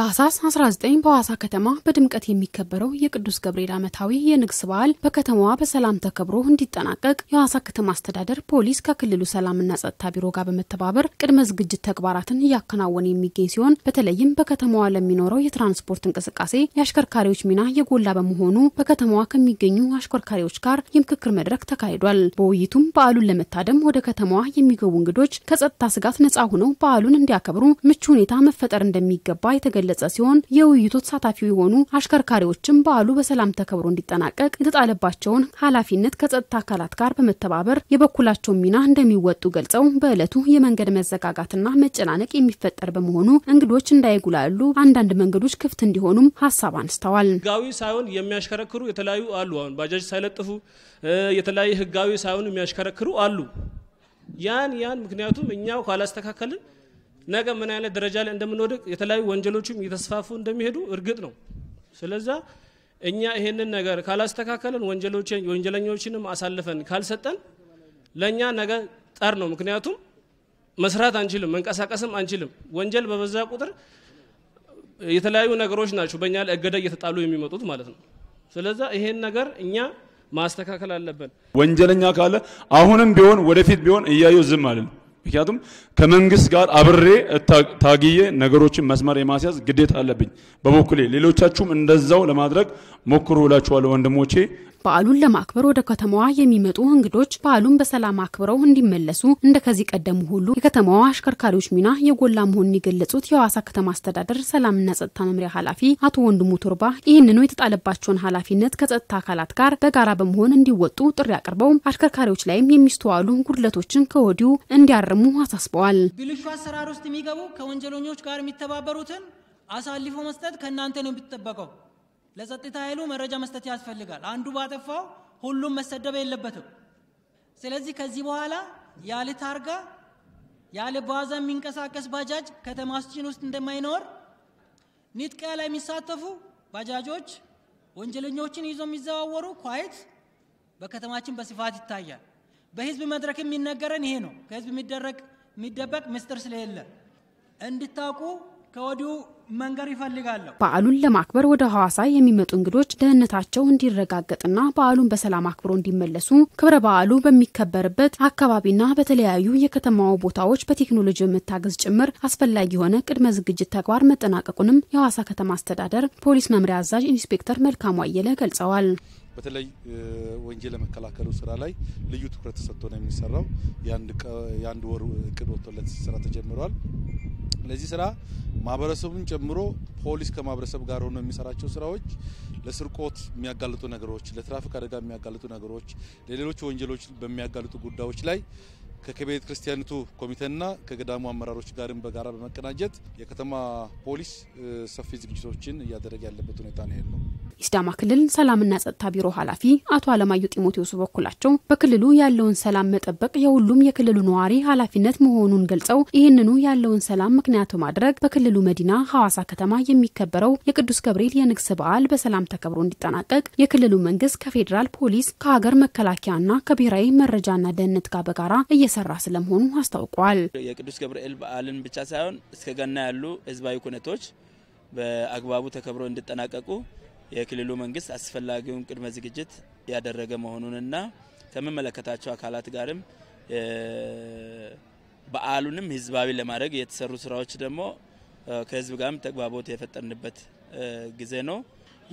ታህሳስ 19 በሐዋሳ ከተማ በድምቀት የሚከበረው የቅዱስ ገብርኤል ዓመታዊ የንግስ በዓል በከተማዋ በሰላም ተከብሮ እንዲጠናቀቅ የሐዋሳ ከተማ አስተዳደር ፖሊስ ከክልሉ ሰላምና ጸጥታ ቢሮ ጋር በመተባበር ቅድመ ዝግጅት ተግባራትን እያከናወነ የሚገኝ ሲሆን በተለይም በከተማዋ ለሚኖረው የትራንስፖርት እንቅስቃሴ የአሽከርካሪዎች ሚና የጎላ በመሆኑ በከተማዋ ከሚገኙ አሽከርካሪዎች ጋር የምክክር መድረክ ተካሂዷል። በውይይቱም በዓሉን ለመታደም ወደ ከተማዋ የሚገቡ እንግዶች ከጸጥታ ስጋት ነፃ ሆነው በዓሉን እንዲያከብሩ ምቹ ሁኔታ መፈጠር እንደሚገባ የተገለ የገለጸ ሲሆን የውይይቱ ተሳታፊ የሆኑ አሽከርካሪዎችም በዓሉ በሰላም ተከብሮ እንዲጠናቀቅ የተጣለባቸውን ኃላፊነት ከጸጥታ አካላት ጋር በመተባበር የበኩላቸውን ሚና እንደሚወጡ ገልጸው በዕለቱ የመንገድ መዘጋጋትና መጨናነቅ የሚፈጠር በመሆኑ እንግዶች እንዳይጉላሉ አንዳንድ መንገዶች ክፍት እንዲሆኑም ሀሳብ አንስተዋል። ህጋዊ ሳይሆን የሚያሽከረክሩ የተለያዩ አሉ። አሁን ባጃጅ ሳይለጥፉ የተለያዩ ህጋዊ ሳይሆን የሚያሽከረክሩ አሉ። ያን ያን ምክንያቱም እኛው ካላስተካከልን ነገ ምን አይነት ደረጃ ላይ እንደምንወድቅ የተለያዩ ወንጀሎችም እየተስፋፉ እንደሚሄዱ እርግጥ ነው። ስለዛ እኛ ይሄንን ነገር ካላስተካከለን ወንጀሎችን ወንጀለኞችንም አሳልፈን ካልሰጠን ለእኛ ነገ ጠር ነው። ምክንያቱም መስራት አንችልም፣ መንቀሳቀስም አንችልም። ወንጀል በበዛ ቁጥር የተለያዩ ነገሮች ናቸው በእኛ ላይ እገዳ እየተጣሉ የሚመጡት ማለት ነው። ስለዛ ይሄን ነገር እኛ ማስተካከል አለብን። ወንጀለኛ ካለ አሁንም ቢሆን ወደፊት ቢሆን እያየው ዝም አለን። ምክንያቱም ከመንግስት ጋር አብሬ ታግዬ ነገሮችን መስመር የማስያዝ ግዴታ አለብኝ በበኩሌ። ሌሎቻችሁም እንደዛው ለማድረግ ሞክሩ እላችኋለሁ ወንድሞቼ። በዓሉን ለማክበር ወደ ከተማዋ የሚመጡ እንግዶች በዓሉን በሰላም አክብረው እንዲመለሱ እንደ ከዚህ ቀደሙ ሁሉ የከተማዋ አሽከርካሪዎች ሚና የጎላ መሆኑን የገለጹት የሐዋሳ ከተማ አስተዳደር ሰላምና ጸጥታ መምሪያ ኃላፊ አቶ ወንድሙ ቶርባ ይህንኑ የተጣለባቸውን ኃላፊነት ከጸጥታ አካላት ጋር በጋራ በመሆን እንዲወጡ ጥሪ አቅርበው አሽከርካሪዎች ላይም የሚስተዋሉ ጉድለቶችን ከወዲሁ እንዲያርሙ አሳስበዋል። ብልሹ አሰራር ውስጥ የሚገቡ ከወንጀለኞች ጋር የሚተባበሩትን አሳልፎ መስጠት ከእናንተ ነው የሚጠበቀው። ለጸጥታ ኃይሉ መረጃ መስጠት ያስፈልጋል። አንዱ ባጠፋው ሁሉም መሰደብ የለበትም። ስለዚህ ከዚህ በኋላ ያለ ታርጋ ያለ ባዛ የሚንቀሳቀስ ባጃጅ ከተማችን ውስጥ እንደማይኖር፣ ንጥቂያ ላይ የሚሳተፉ ባጃጆች ወንጀለኞችን ይዞ የሚዘዋወሩ ኳይት በከተማችን በስፋት ይታያል። በህዝብ መድረክ የሚነገረን ይሄ ነው። ከህዝብ የሚደረግ የሚደበቅ ምስጥር ስለሌለ እንድታቁ ከወዲሁ መንገር ይፈልጋለሁ። በዓሉን ለማክበር ወደ ሐዋሳ የሚመጡ እንግዶች ደህንነታቸው እንዲረጋገጥና በዓሉን በሰላም አክብሮ እንዲመለሱ ክብረ በዓሉ በሚከበርበት አካባቢና በተለያዩ የከተማው ቦታዎች በቴክኖሎጂ መታገዝ ጭምር አስፈላጊ የሆነ ቅድመ ዝግጅት ተግባር መጠናቀቁንም የሐዋሳ ከተማ አስተዳደር ፖሊስ መምሪያ አዛዥ ኢንስፔክተር መልካሙ አየለ ገልጸዋል። በተለይ ወንጀል የመከላከሉ ስራ ላይ ልዩ ትኩረት ተሰጥቶ ነው የሚሰራው። የአንድ ወር እቅድ ወጥቶለት ስራ ተጀምሯል። ለዚህ ስራ ማህበረሰቡን ጀምሮ ፖሊስ ከማህበረሰብ ጋር ሆኖ የሚሰራቸው ስራዎች ለስርቆት የሚያጋልጡ ነገሮች፣ ለትራፊክ አደጋ የሚያጋልጡ ነገሮች፣ ለሌሎች ወንጀሎች በሚያጋልጡ ጉዳዮች ላይ ከቤተ ክርስቲያኒቱ ኮሚቴና ከገዳሙ አመራሮች ጋርም በጋራ በመቀናጀት የከተማ ፖሊስ ሰፊ ዝግጅቶችን እያደረገ ያለበት ሁኔታ ነው ያለው። የሲዳማ ክልል ሰላምና ጸጥታ ቢሮ ኃላፊ አቶ አለማየሁ ጢሞቴዎስ በኩላቸው በክልሉ ያለውን ሰላም መጠበቅ የሁሉም የክልሉ ነዋሪ ኃላፊነት መሆኑን ገልጸው ይህንኑ ያለውን ሰላም ምክንያት በማድረግ በክልሉ መዲና ሐዋሳ ከተማ የሚከበረው የቅዱስ ገብርኤል የንግስ በዓል በሰላም ተከብሮ እንዲጠናቀቅ የክልሉ መንግስት ከፌዴራል ፖሊስ ከሀገር መከላከያና ከብሔራዊ መረጃና ደህንነት ጋር በጋራ እየ እየሰራ ስለመሆኑ አስታውቋል። የቅዱስ ገብርኤል በዓልን ብቻ ሳይሆን እስከ ገና ያሉ ህዝባዊ ኩነቶች በአግባቡ ተከብሮ እንዲጠናቀቁ የክልሉ መንግስት አስፈላጊውን ቅድመ ዝግጅት ያደረገ መሆኑንና ከሚመለከታቸው አካላት ጋርም በዓሉንም ህዝባዊ ለማድረግ የተሰሩ ስራዎች ደግሞ ከህዝብ ጋርም ተግባቦት የፈጠርንበት ጊዜ ነው።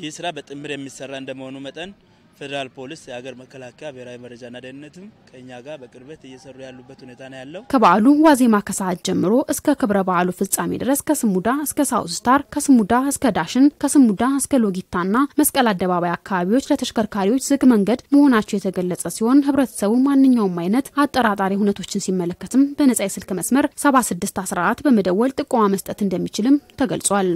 ይህ ስራ በጥምር የሚሰራ እንደመሆኑ መጠን ፌዴራል ፖሊስ፣ የሀገር መከላከያ፣ ብሔራዊ መረጃና ደህንነትም ከኛ ጋር በቅርበት እየሰሩ ያሉበት ሁኔታ ነው ያለው። ከበዓሉ ዋዜማ ከሰዓት ጀምሮ እስከ ክብረ በዓሉ ፍጻሜ ድረስ ከስሙዳ እስከ ሳውዝ ስታር፣ ከስሙዳ እስከ ዳሽን፣ ከስሙዳ እስከ ሎጊታና መስቀል አደባባይ አካባቢዎች ለተሽከርካሪዎች ዝግ መንገድ መሆናቸው የተገለጸ ሲሆን ህብረተሰቡ ማንኛውም አይነት አጠራጣሪ ሁነቶችን ሲመለከትም በነጻ የስልክ መስመር 7614 በመደወል ጥቆማ መስጠት እንደሚችልም ተገልጿል።